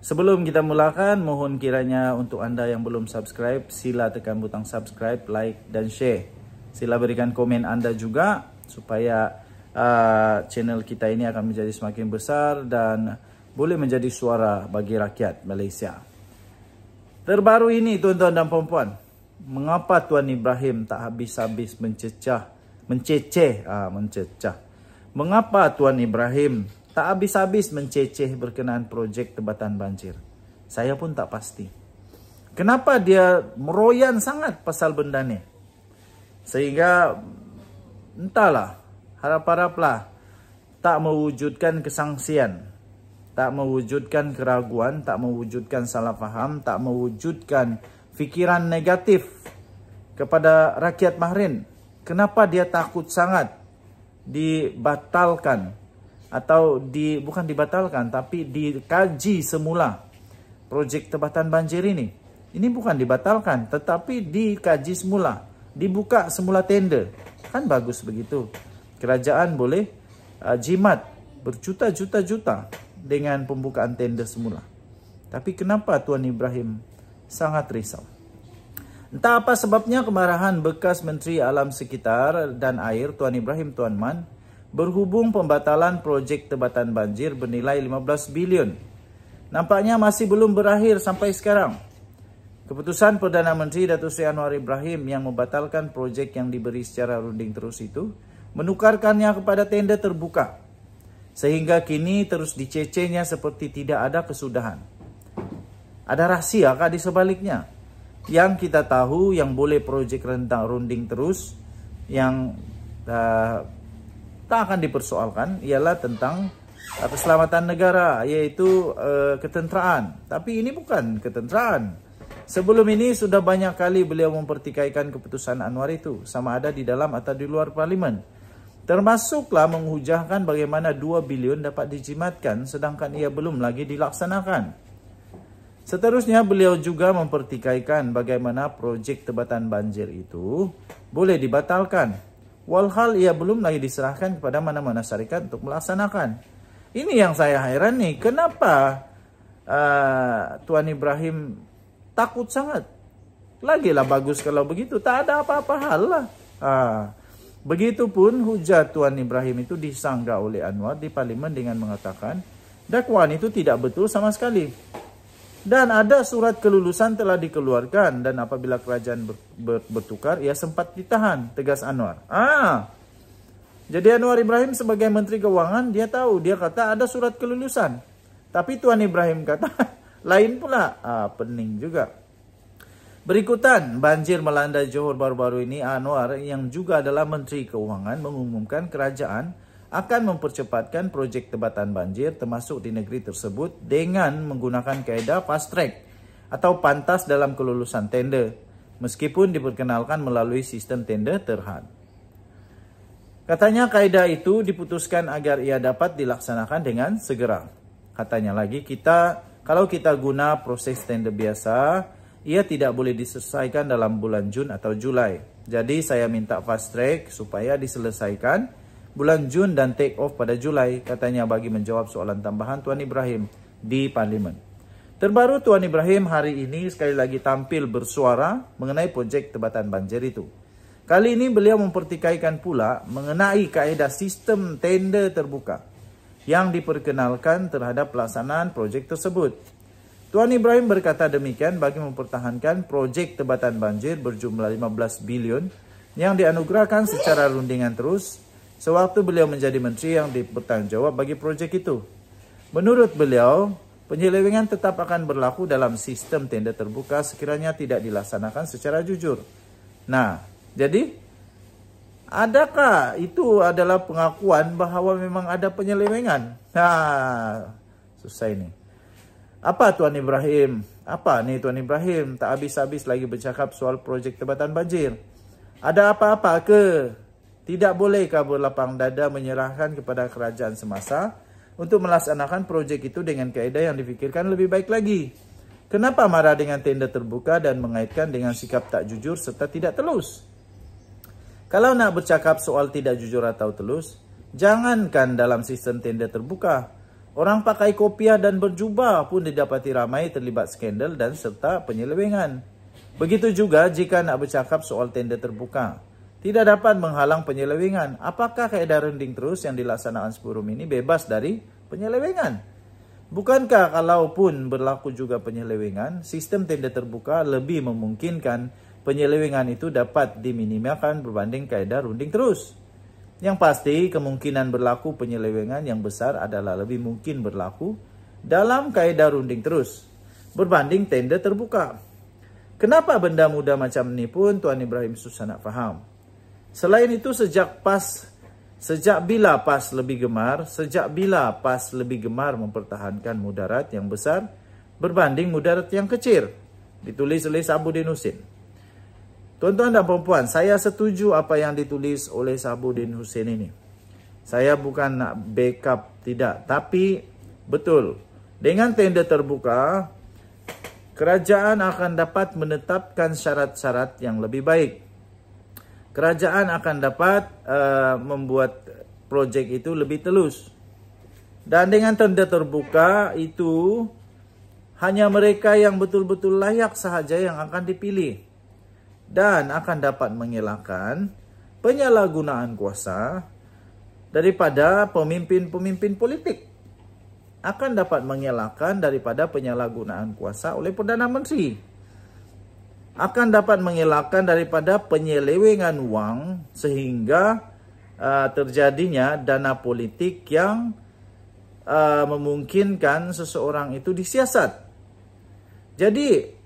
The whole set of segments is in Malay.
Sebelum kita mulakan, mohon kiranya untuk anda yang belum subscribe, sila tekan butang subscribe, like dan share. Sila berikan komen anda juga supaya uh, channel kita ini akan menjadi semakin besar dan boleh menjadi suara bagi rakyat Malaysia. Terbaru ini tuan-tuan dan puan-puan, mengapa Tuan Ibrahim tak habis-habis mencecah, mencecah, uh, mencecah? Mengapa Tuan Ibrahim tak habis-habis menceceh berkenaan projek tebatan banjir. Saya pun tak pasti. Kenapa dia meroyan sangat pasal benda ni? Sehingga entahlah, harap-haraplah tak mewujudkan kesangsian, tak mewujudkan keraguan, tak mewujudkan salah faham, tak mewujudkan fikiran negatif kepada rakyat Bahrain. Kenapa dia takut sangat dibatalkan atau di bukan dibatalkan tapi dikaji semula projek tebatan banjir ini. Ini bukan dibatalkan tetapi dikaji semula, dibuka semula tender. Kan bagus begitu. Kerajaan boleh uh, jimat berjuta-juta-juta dengan pembukaan tender semula. Tapi kenapa Tuan Ibrahim sangat risau? Entah apa sebabnya kemarahan bekas Menteri Alam Sekitar dan Air Tuan Ibrahim Tuan Man berhubung pembatalan projek tebatan banjir bernilai 15 bilion. Nampaknya masih belum berakhir sampai sekarang. Keputusan Perdana Menteri Datuk Seri Anwar Ibrahim yang membatalkan projek yang diberi secara runding terus itu menukarkannya kepada tender terbuka sehingga kini terus dicecehnya seperti tidak ada kesudahan. Ada rahsia kah di sebaliknya? Yang kita tahu yang boleh projek rentang runding terus yang uh, tak akan dipersoalkan ialah tentang eh, keselamatan negara iaitu uh, ketenteraan. Tapi ini bukan ketenteraan. Sebelum ini sudah banyak kali beliau mempertikaikan keputusan Anwar itu sama ada di dalam atau di luar parlimen. Termasuklah menghujahkan bagaimana 2 bilion dapat dijimatkan sedangkan ia belum lagi dilaksanakan. Seterusnya beliau juga mempertikaikan bagaimana projek tebatan banjir itu boleh dibatalkan walhal ia belum lagi diserahkan kepada mana-mana syarikat untuk melaksanakan. Ini yang saya heran nih, kenapa uh, Tuan Ibrahim takut sangat? Lagilah bagus kalau begitu, tak ada apa-apa hal lah. Uh, ah, Begitupun hujat Tuan Ibrahim itu disanggah oleh Anwar di parlimen dengan mengatakan dakwaan itu tidak betul sama sekali dan ada surat kelulusan telah dikeluarkan dan apabila kerajaan ber, ber, bertukar ia sempat ditahan tegas Anwar. Ah. Jadi Anwar Ibrahim sebagai menteri keuangan dia tahu dia kata ada surat kelulusan. Tapi Tuan Ibrahim kata lain pula. Ah pening juga. Berikutan banjir melanda Johor baru-baru ini Anwar yang juga adalah menteri keuangan mengumumkan kerajaan akan mempercepatkan proyek tebatan banjir termasuk di negeri tersebut dengan menggunakan kaedah fast track atau pantas dalam kelulusan tender meskipun diperkenalkan melalui sistem tender terhad. Katanya kaedah itu diputuskan agar ia dapat dilaksanakan dengan segera. Katanya lagi kita kalau kita guna proses tender biasa, ia tidak boleh diselesaikan dalam bulan Jun atau Julai. Jadi saya minta fast track supaya diselesaikan bulan Jun dan take off pada Julai, katanya bagi menjawab soalan tambahan Tuan Ibrahim di Parlimen. Terbaru Tuan Ibrahim hari ini sekali lagi tampil bersuara mengenai projek tebatan banjir itu. Kali ini beliau mempertikaikan pula mengenai kaedah sistem tender terbuka yang diperkenalkan terhadap pelaksanaan projek tersebut. Tuan Ibrahim berkata demikian bagi mempertahankan projek tebatan banjir berjumlah 15 bilion yang dianugerahkan secara rundingan terus sewaktu beliau menjadi menteri yang dipertanggungjawab bagi projek itu. Menurut beliau, penyelewengan tetap akan berlaku dalam sistem tender terbuka sekiranya tidak dilaksanakan secara jujur. Nah, jadi adakah itu adalah pengakuan bahawa memang ada penyelewengan? Nah, susah ini. Apa Tuan Ibrahim? Apa ni Tuan Ibrahim? Tak habis-habis lagi bercakap soal projek tebatan banjir. Ada apa-apa ke? Tidak boleh kabur lapang dada menyerahkan kepada kerajaan semasa untuk melaksanakan projek itu dengan kaedah yang difikirkan lebih baik lagi. Kenapa marah dengan tenda terbuka dan mengaitkan dengan sikap tak jujur serta tidak telus? Kalau nak bercakap soal tidak jujur atau telus, jangankan dalam sistem tenda terbuka. Orang pakai kopiah dan berjubah pun didapati ramai terlibat skandal dan serta penyelewengan. Begitu juga jika nak bercakap soal tenda terbuka tidak dapat menghalang penyelewengan. Apakah kaedah runding terus yang dilaksanakan sepuluh ini bebas dari penyelewengan? Bukankah kalaupun berlaku juga penyelewengan, sistem tender terbuka lebih memungkinkan penyelewengan itu dapat diminimalkan berbanding kaedah runding terus? Yang pasti kemungkinan berlaku penyelewengan yang besar adalah lebih mungkin berlaku dalam kaedah runding terus berbanding tender terbuka. Kenapa benda muda macam ini pun Tuan Ibrahim susah nak faham? Selain itu sejak PAS sejak bila PAS lebih gemar, sejak bila PAS lebih gemar mempertahankan mudarat yang besar berbanding mudarat yang kecil. Ditulis oleh Sabu Din Husin. Tuan-tuan dan puan-puan, saya setuju apa yang ditulis oleh Sabu Din Husin ini. Saya bukan nak backup tidak, tapi betul. Dengan tenda terbuka, kerajaan akan dapat menetapkan syarat-syarat yang lebih baik kerajaan akan dapat uh, membuat projek itu lebih telus. Dan dengan tender terbuka itu hanya mereka yang betul-betul layak sahaja yang akan dipilih dan akan dapat mengelakkan penyalahgunaan kuasa daripada pemimpin-pemimpin politik akan dapat mengelakkan daripada penyalahgunaan kuasa oleh Perdana Menteri akan dapat mengelakkan daripada penyelewengan wang sehingga uh, terjadinya dana politik yang uh, memungkinkan seseorang itu disiasat. Jadi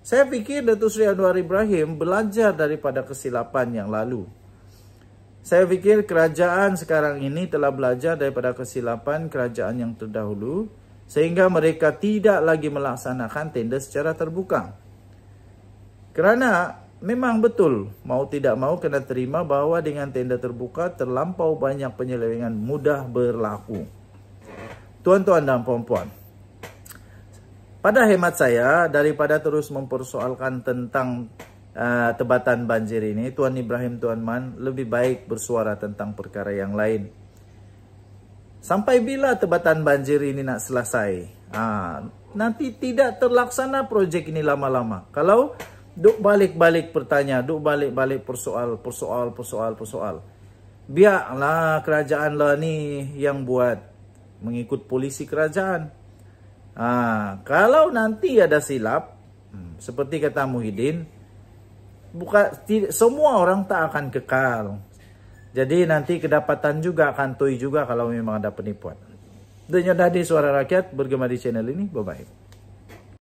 saya fikir Datuk Seri Anwar Ibrahim belajar daripada kesilapan yang lalu. Saya fikir kerajaan sekarang ini telah belajar daripada kesilapan kerajaan yang terdahulu sehingga mereka tidak lagi melaksanakan tender secara terbuka. Kerana memang betul mau tidak mau kena terima bahawa dengan tenda terbuka terlampau banyak penyelewengan mudah berlaku. Tuan-tuan dan puan-puan. Pada hemat saya daripada terus mempersoalkan tentang Uh, tebatan banjir ini Tuan Ibrahim Tuan Man lebih baik bersuara tentang perkara yang lain Sampai bila tebatan banjir ini nak selesai uh, Nanti tidak terlaksana projek ini lama-lama Kalau Duk balik-balik pertanya, duk balik-balik persoal, persoal, persoal, persoal. Biarlah kerajaan lah ni yang buat mengikut polisi kerajaan. Ha, kalau nanti ada silap, hmm, seperti kata Muhyiddin, buka, tidak, semua orang tak akan kekal. Jadi nanti kedapatan juga, kantoi juga kalau memang ada penipuan. Dengan tadi suara rakyat bergema di channel ini. Bye-bye.